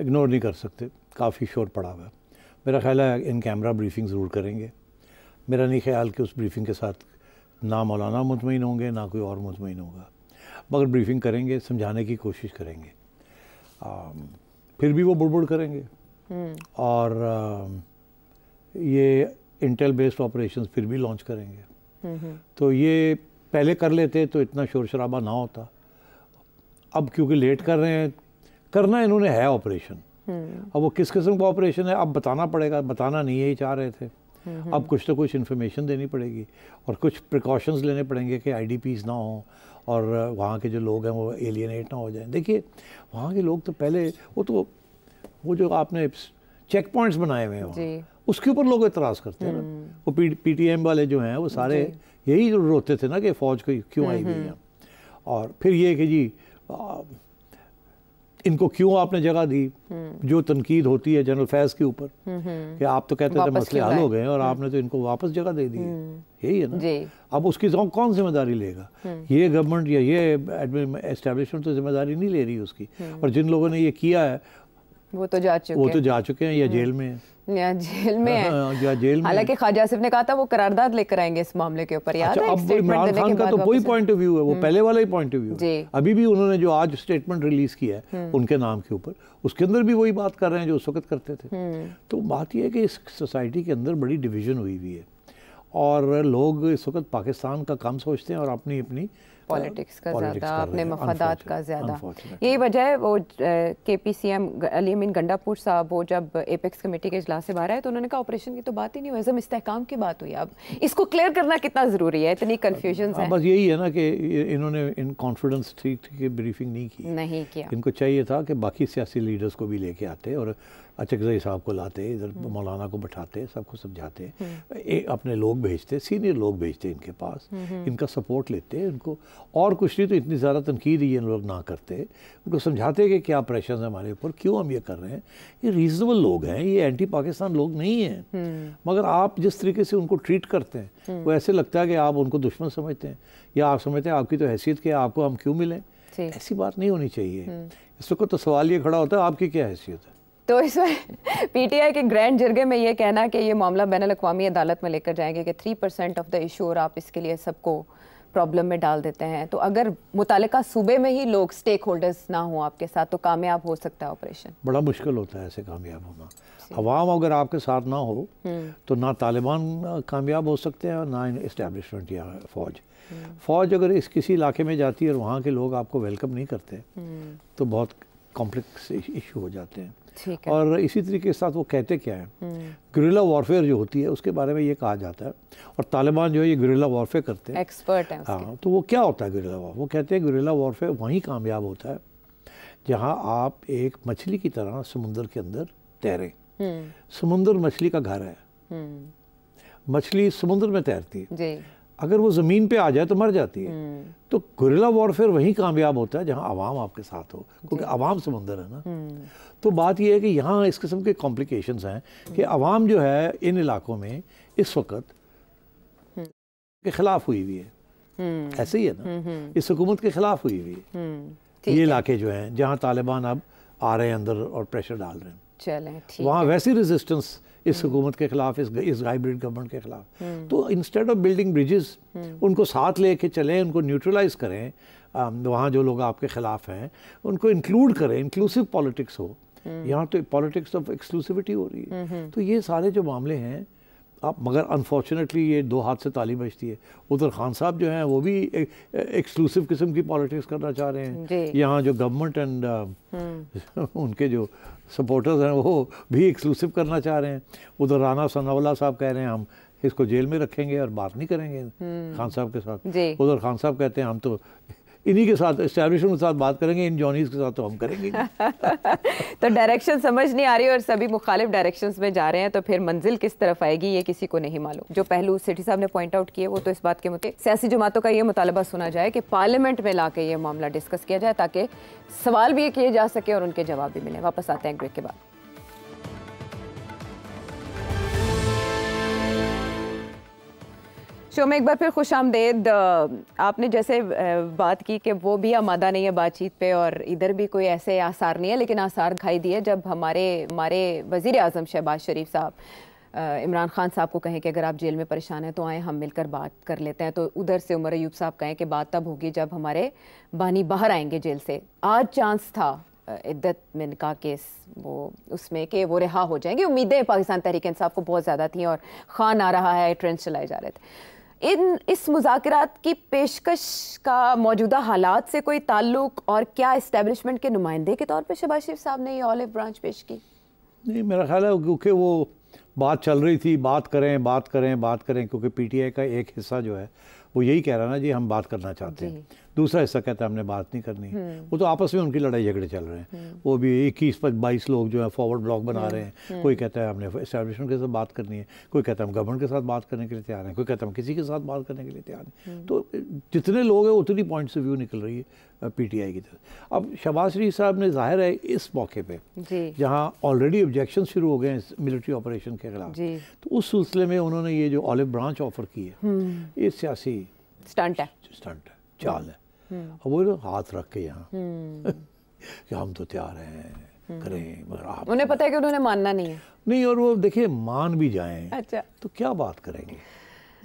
इग्नोर नहीं कर सकते काफ़ी शोर पड़ा हुआ है मेरा ख्याल है इन कैमरा ब्रीफिंग ज़रूर करेंगे मेरा नहीं ख्याल कि उस ब्रीफिंग के साथ ना मौलाना मुतमिन होंगे ना कोई और मुतमिन होगा मगर ब्रीफिंग करेंगे समझाने की कोशिश करेंगे आ, फिर भी वो बुड़बुड़ करेंगे हम्म। और आ, ये इंटेल बेस्ड ऑपरेशन फिर भी लॉन्च करेंगे हम्म, हम्म। तो ये पहले कर लेते तो इतना शोर शराबा ना होता अब क्योंकि लेट कर रहे हैं करना इन्होंने है ऑपरेशन हम्म। अब वो किस किस्म का ऑपरेशन है अब बताना पड़ेगा बताना नहीं यही चाह रहे थे अब कुछ तो कुछ इन्फॉर्मेशन देनी पड़ेगी और कुछ प्रिकॉशंस लेने पड़ेंगे कि आईडीपीस ना हों और वहाँ के जो लोग हैं वो एलियनेट ना हो जाएं देखिए वहाँ के लोग तो पहले वो तो वो जो आपने चेक पॉइंट्स बनाए हुए हैं उसके ऊपर लोग एतराज़ करते हैं हम्म। वो पी टी एम वाले जो हैं वो सारे यही रोते थे ना कि फ़ौज को क्यों हम्म, आई हुई है और फिर ये कि जी इनको क्यों आपने जगह दी हम्म। जो तनकीद होती है जनरल फैज के ऊपर हम्म, हम्म। कि आप तो कहते थे मसले हल हो गए और आपने तो इनको वापस जगह दे दी यही है ना अब उसकी कौन जिम्मेदारी लेगा ये गवर्नमेंट या ये एस्टेब्लिशमेंट तो जिम्मेदारी नहीं ले रही उसकी और जिन लोगों ने ये किया है वो तो जा चुके वो तो जा चुके हैं या जेल में है जेल में हाँ, है हाँ, या जेल में हालांकि ख्वाजा आसिफ ने कहा था वो करारदाद लेकर आएंगे इस मामले के ऊपर याद अच्छा, इमरान खान का तो वही पॉइंट ऑफ व्यू है वो हम्म। पहले वाला ही पॉइंट ऑफ व्यू अभी भी उन्होंने जो आज स्टेटमेंट रिलीज किया है हम्म। उनके नाम के ऊपर उसके अंदर भी वही बात कर रहे हैं जो उस वक्त करते थे हम्म। तो बात यह है कि इस सोसाइटी के अंदर बड़ी डिविजन हुई हुई है और लोग इस वक्त पाकिस्तान का काम सोचते हैं और अपनी अपनी तो पॉलिटिक्स का ज़्यादा अपने मफादात का ज़्यादा यही वजह है वो K P C M Ali Amin Gandapur साहब वो जब एपेक्स कमेटी के अजलास से बाहर आए तो उन्होंने कहा ऑपरेशन की तो बात ही नहीं हुई इसकाम की बात हुई अब इसको क्लियर करना कितना ज़रूरी है इतनी कन्फ्यूजन बस यही है ना कि इन्होंने इन कॉन्फिडेंस ठीक ठीक ब्रीफिंग नहीं की नहीं किया इनको चाहिए था कि बाकी सियासी लीडर्स को भी लेके आते और अचकजई साहब को लाते इधर हम्म। मौलाना को बैठाते सबको समझाते हम्म। अपने लोग भेजते सीनियर लोग भेजते इनके पास हम्म, इनका सपोर्ट लेते इनको और कुछ नहीं तो इतनी ज़्यादा तनकीद ये लोग ना करते उनको समझाते कि क्या प्रेशर है हमारे ऊपर क्यों हम ये कर रहे हैं ये रीज़नेबल लोग हैं ये एंटी पाकिस्तान लोग नहीं हैं मगर आप जिस तरीके से उनको ट्रीट करते हैं वो ऐसे लगता है कि आप उनको दुश्मन समझते हैं या आप समझते हैं आपकी तो हैसियत के आपको हम क्यों मिलें ऐसी बात नहीं होनी चाहिए इस वक्त तो सवाल ये खड़ा होता है आपकी क्या हैसियत है तो इस पीटीआई के ग्रैंड जरगे में ये कहना कि ये मामला बैन अवी अदालत में लेकर जाएंगे कि three percent of the issue और आप इसके लिए सबको प्रॉब्लम में डाल देते हैं तो अगर मुतल सूबे में ही लोग स्टेक होल्डर्स ना हों आपके साथ तो कामयाब हो सकता है ऑपरेशन बड़ा मुश्किल होता है ऐसे कामयाब होना अवाम अगर आपके साथ ना हो हम्म। तो ना तालिबान कामयाब हो सकते हैं और ना इस्टेबलिशमेंट या फ़ौज हम्म। फ़ौज अगर इस किसी इलाके में जाती है और वहाँ के लोग आपको वेलकम नहीं करते हम्म। तो बहुत कॉम्प्लेक्स इशू हो जाते हैं और इसी तरीके के साथ वो कहते क्या है ग्रिला वॉरफेयर जो होती है उसके बारे में ये कहा जाता है और तालिबान जो है ये ग्रिला वॉरफेयर करते हैं एक्सपर्ट हैं हाँ तो वो क्या होता है ग्रिला वॉर वो कहते हैं ग्रिला वॉरफेयर वहीं कामयाब होता है जहाँ आप एक मछली की तरह समुंदर के अंदर तैरें हम्म। समुंदर मछली का घर है हम्म। मछली समुद्र में तैरती है अगर वो ज़मीन पे आ जाए तो मर जाती है हम्म। तो गुरिला वॉरफेयर वहीं कामयाब होता है जहाँ आवाम आपके साथ हो क्योंकि आवाम समुंदर है ना तो बात यह है कि यहाँ इस किस्म के कॉम्प्लिकेशन हैं कि आवाम जो है इन इलाकों में इस वक्त के ख़िलाफ़ हुई हुई है हम्म। ऐसे ही है ना हम्म, हम्म। इस हुकूमत के ख़िलाफ़ हुई हुई है ये इलाके जो हैं जहाँ तालिबान अब आ रहे हैं अंदर और प्रेशर डाल रहे हैं वहाँ वैसी रेजिस्टेंस इस हुकूमत के खिलाफ इस इस हाइब्रिड गवर्नमेंट के खिलाफ तो इंस्टेड ऑफ बिल्डिंग ब्रिजेस उनको साथ लेके चलें उनको न्यूट्रलाइज करें वहाँ जो लोग आपके खिलाफ हैं उनको इंक्लूड करें इंक्लूसिव पॉलिटिक्स हो हम्म। यहाँ तो पॉलिटिक्स ऑफ एक्सक्लूसिविटी हो रही है हम्म, हम्म। तो ये सारे जो मामले हैं आप मगर अनफॉर्चुनेटली ये दो हाथ से ताली बजती है उधर खान साहब जो हैं वो भी एक्सक्लूसिव किस्म की पॉलिटिक्स करना चाह रहे हैं यहाँ जो गवर्नमेंट uh, एंड उनके जो सपोर्टर्स हैं वो भी एक्सक्लूसिव करना चाह रहे हैं उधर राना सनावला साहब कह रहे हैं हम इसको जेल में रखेंगे और बात नहीं करेंगे खान साहब के साथ उधर खान साहब कहते हैं हम तो इन्हीं के साथ इस्टेब्लिशमेंट के साथ बात करेंगे इन जॉनीज के साथ तो हम करेंगे तो डायरेक्शन समझ नहीं आ रही और सभी मुखालिफ डायरेक्शंस में जा रहे हैं तो फिर मंजिल किस तरफ आएगी ये किसी को नहीं मालूम जो पहलू सिटी साहब ने पॉइंट आउट किए वो तो इस बात के मुताबिक सियासी जमातों का ये मुतालबा सुना जाए कि पार्लियामेंट में ला के ये मामला डिस्कस किया जाए ताकि सवाल भी किए जा सके और उनके जवाब भी मिले वापस आते हैं ब्रेक के बाद शो में एक बार फिर खुश आमदेद आपने जैसे बात की कि वो भी आमादा नहीं है बातचीत पे और इधर भी कोई ऐसे आसार नहीं है लेकिन आसार दिखाई दिए जब हमारे हमारे वज़ी अजम शहबाज शरीफ साहब इमरान खान साहब को कहें कि अगर आप जेल में परेशान हैं तो आएँ हम मिलकर बात कर लेते हैं तो उधर से उमर अयूब साहब कहें कि बात तब होगी जब हमारे बानी बाहर आएंगे जेल से आज चांस था इद्दत में निका केस वो उसमें कि वो रिहा हो जाएंगे उम्मीदें पाकिस्तान तहरीक इंसाफ को बहुत ज़्यादा थी और खान आ रहा है ट्रेंड चलाए जा रहे थे इन इस मुजात की पेशकश का मौजूदा हालात से कोई ताल्लुक और क्या इस्टेबलिशमेंट के नुमाइंदे के तौर पर शबाज शरीफ साहब ने ये ऑलिव ब्रांच पेश की नहीं मेरा ख्याल है क्योंकि वो बात चल रही थी बात करें बात करें बात करें क्योंकि पीटीआई का एक हिस्सा जो है वो यही कह रहा ना जी हम बात करना चाहते हैं दूसरा हिस्सा कहता है हमने बात नहीं करनी हम्म। वो तो आपस में उनकी लड़ाई झगड़े चल रहे हैं हम्म। वो भी इक्कीस बाईस लोग जो है फॉरवर्ड ब्लॉक बना हम्म। रहे हैं कोई कहता है हमने इस्टेब्लिशमेंट के साथ बात करनी है कोई कहता है हम गवर्नमेंट के साथ बात करने के लिए तैयार हैं कोई कहता है हम किसी के साथ बात करने के लिए तैयार हैं तो जितने लोग हैं उतनी पॉइंट्स ऑफ व्यू निकल रही है पी की तरफ अब शबाज शरीफ साहब ने जाहिर है इस मौके पर जहाँ ऑलरेडी ऑब्जेक्शन शुरू हो गए हैं मिलिट्री ऑपरेशन के खिलाफ तो उस सिलसिले में उन्होंने ये जो ऑलिव ब्रांच ऑफर की है ये सियासी स्टंट है स्टंट है चाल है हम्म। अब वो हाथ रख के यहाँ हम्म। कि हम तो तैयार हैं हम्म। करें मगर आप उन्हें पता है कि उन्होंने मानना नहीं है नहीं और वो देखिए मान भी जाए अच्छा तो क्या बात करेंगे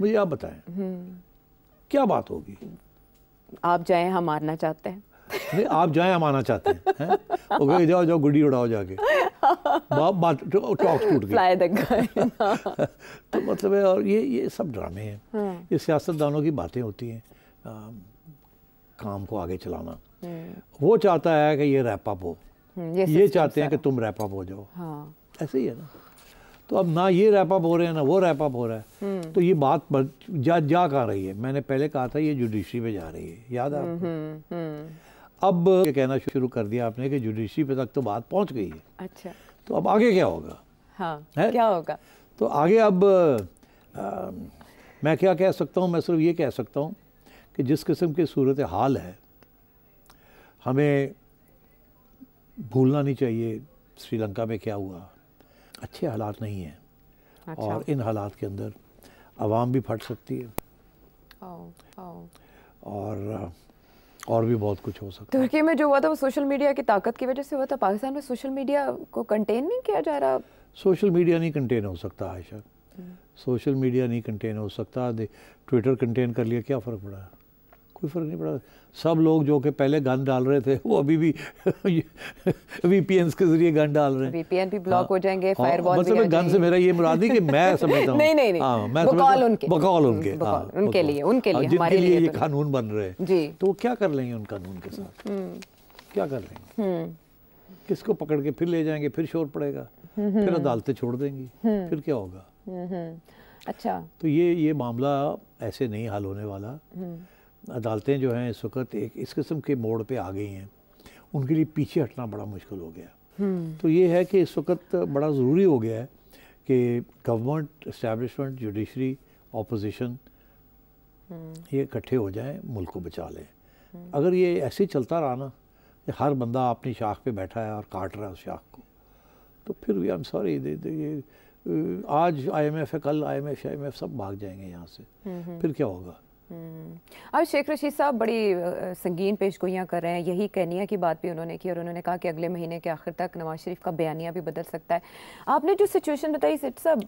मुझे आप बताएं क्या बात होगी आप जाएं हम मानना चाहते हैं नहीं आप जाए हम आना चाहते हैं है? वो जाओ जाओ गुड्डी उड़ाओ जाके बात तो टॉक टूट गई तो मतलब है और ये ये सब ड्रामे हैं हाँ। ये सियासतदानों की बातें होती हैं काम को आगे चलाना वो चाहता है कि ये रैप अप हो hmm, ये, चाहते हैं कि तुम रैपअप हो जाओ हाँ। ऐसे ही है ना तो अब ना ये रैपअप हो रहे हैं ना वो रैपअप हो रहा है hmm. तो ये बात जा जा कहाँ रही है मैंने पहले कहा था ये जुडिशरी पे जा रही है याद है आपको hmm, अब ये कहना शुरू कर दिया आपने कि जुडिशरी पे तक तो बात पहुंच गई है अच्छा तो अब आगे क्या होगा हाँ है? क्या होगा तो आगे अब आ, मैं क्या कह सकता हूँ मैं सिर्फ ये कह सकता हूँ कि जिस किस्म की सूरत हाल है हमें भूलना नहीं चाहिए श्रीलंका में क्या हुआ अच्छे हालात नहीं हैं अच्छा। और इन हालात के अंदर आवाम भी फट सकती है और और भी बहुत कुछ हो सकता है तुर्की में जो हुआ था वो सोशल मीडिया की ताकत की वजह से हुआ था पाकिस्तान में सोशल मीडिया को कंटेन नहीं किया जा रहा सोशल मीडिया नहीं कंटेन हो सकता आयशा हम्म। सोशल मीडिया नहीं कंटेन हो सकता ट्विटर कंटेन कर लिया क्या फ़र्क पड़ा है कोई फ़र्क नहीं पड़ा सब लोग जो कि पहले गन डाल रहे थे वो अभी भी वीपीएन के जरिए गन डाल रहे हैं वीपीएन भी ब्लॉक हाँ। हो जाएंगे फायरवॉल हाँ, मतलब गन से मेरा ये मुराद नहीं कि मैं समझता हूँ नहीं नहीं नहीं हाँ, मैं बकौल उनके बकौल हाँ, उनके उनके लिए उनके लिए हमारे लिए ये तो। कानून बन रहे हैं जी तो क्या कर लेंगे उन कानून के साथ हम्म। क्या कर लेंगे हम्म। किसको पकड़ के फिर ले जाएंगे फिर शोर पड़ेगा हम्म, फिर अदालतें छोड़ देंगी फिर क्या होगा अच्छा तो ये ये मामला ऐसे नहीं हल होने वाला अदालतें जो हैं इस वक्त एक इस किस्म के मोड़ पे आ गई हैं उनके लिए पीछे हटना बड़ा मुश्किल हो गया हम्म। तो ये है कि इस वक्त बड़ा ज़रूरी हो गया है कि गवर्नमेंट इस्टेबलिशमेंट जुडिशरी ऑपोजिशन ये इकट्ठे हो जाएं मुल्क को बचा लें हम्म। अगर ये ऐसे ही चलता रहा ना कि हर बंदा अपनी शाख पे बैठा है और काट रहा है उस शाख को तो फिर भी आई एम सॉरी ये आज आईएमएफ है कल आईएमएफ एफ सब भाग जाएंगे यहाँ से हम्म, फिर क्या होगा आज हम्म। शेख रशीद साहब बड़ी संगीन पेशगोइयाँ कर रहे हैं यही कहनिया की बात भी उन्होंने की और उन्होंने कहा कि अगले महीने के आखिर तक नवाज शरीफ का बयानिया भी बदल सकता है आपने जो सिचुएशन बताई सिट साहब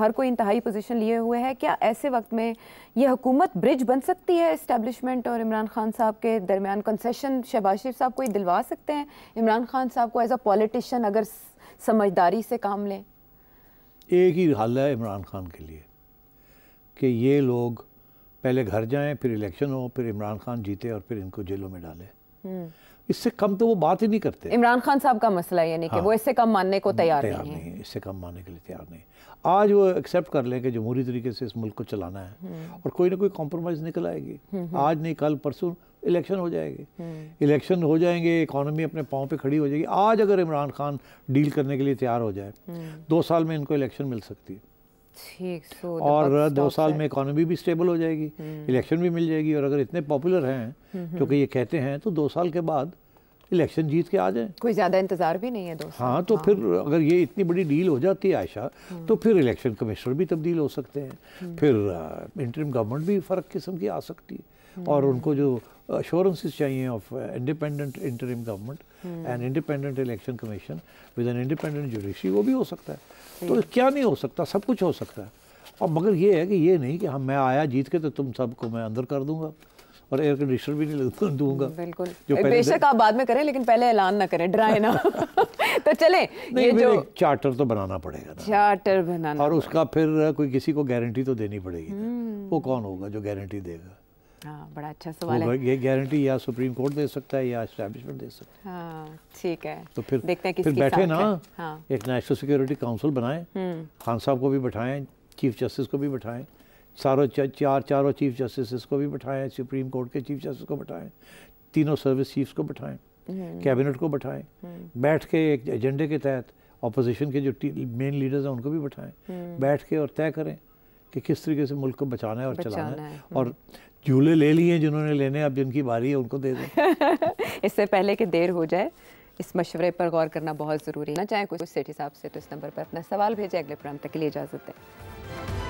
हर कोई इंतहाई पोजीशन लिए हुए है क्या ऐसे वक्त में यह हुकूमत ब्रिज बन सकती है इस्टेबलिशमेंट और इमरान खान साहब के दरमियान कंसेशन शहबाज शरीफ साहब को ही दिलवा सकते हैं इमरान खान साहब को एज अ पॉलिटिशन अगर समझदारी से काम लें एक ही हल है इमरान खान के लिए कि ये लोग पहले घर जाएं फिर इलेक्शन हो फिर इमरान खान जीते और फिर इनको जेलों में डाले हम्म। इससे कम तो वो बात ही नहीं करते इमरान खान साहब का मसला यानी कि हाँ, वो इससे कम मानने को तैयार नहीं, नहीं है इससे कम मानने के लिए तैयार नहीं आज वो एक्सेप्ट कर लें कि जमहूरी तरीके से इस मुल्क को चलाना है हम्म। और कोई ना कोई कॉम्प्रोमाइज़ निकल आएगी हम्म, आज नहीं कल परसों इलेक्शन हो जाएगी इलेक्शन हो जाएंगे इकोनॉमी अपने पाँव पे खड़ी हो जाएगी आज अगर इमरान खान डील करने के लिए तैयार हो जाए दो साल में इनको इलेक्शन मिल सकती है ठीक सो और दो साल में इकोनॉमी भी स्टेबल हो जाएगी इलेक्शन hmm. भी मिल जाएगी और अगर इतने पॉपुलर हैं hmm, क्योंकि hmm. ये कहते हैं तो दो साल के बाद इलेक्शन जीत के आ जाए कोई ज़्यादा इंतजार भी नहीं है दोस्तों हाँ तो हाँ। फिर अगर ये इतनी बड़ी डील हो जाती है आयशा तो फिर इलेक्शन कमिश्नर भी तब्दील हो सकते हैं फिर इंटरम uh, गवर्नमेंट भी फ़र्क किस्म की आ सकती है और hmm. उनको जो अश्योरेंसेस चाहिए of independent interim government and independent election commission with an independent judiciary वो भी हो सकता है तो क्या नहीं हो सकता सब कुछ हो सकता है और मगर ये है कि ये नहीं कि हम मैं आया जीत के तो तुम सबको मैं अंदर कर दूंगा और एयर कंडीशनर भी नहीं दूंगा hmm, बिल्कुल जो बेशक आप बाद में करें लेकिन पहले ऐलान ना करें डराए ना तो चले ये जो चार्टर तो बनाना पड़ेगा ना चार्टर बनाना और उसका फिर uh, कोई किसी को गारंटी तो देनी पड़ेगी hmm. वो कौन होगा जो गारंटी देगा हाँ, बड़ा अच्छा सवाल है ये गारंटी या सुप्रीम कोर्ट दे सकता है या इस्टेब्लिशमेंट दे सकता है हाँ ठीक है तो फिर देखते हैं फिर बैठे ना हाँ। एक नेशनल सिक्योरिटी काउंसिल बनाए खान साहब को भी बैठाएं चीफ जस्टिस को भी बैठाएं सारों चार चारों चीफ जस्टिस को भी बैठाएं सुप्रीम कोर्ट के चीफ जस्टिस को बैठाएं तीनों सर्विस चीफ्स को बैठाएं कैबिनेट हम्म। को बैठाएं हम्म। बैठ के एक एजेंडे के तहत अपोजिशन के जो मेन लीडर्स हैं उनको भी बैठाएं हम्म। बैठ के और तय करें कि किस तरीके से मुल्क को बचाना है और बचाना चलाना है, है। और झूले ले लिए जिन्होंने लेने अब जिनकी बारी है उनको दे दें इससे पहले कि देर हो जाए इस मशवरे पर गौर करना बहुत ज़रूरी है ना चाहे कुछ सेठी साहब से तो इस नंबर पर अपना सवाल भेजें अगले प्रोग्राम तक के लिए इजाज़त दें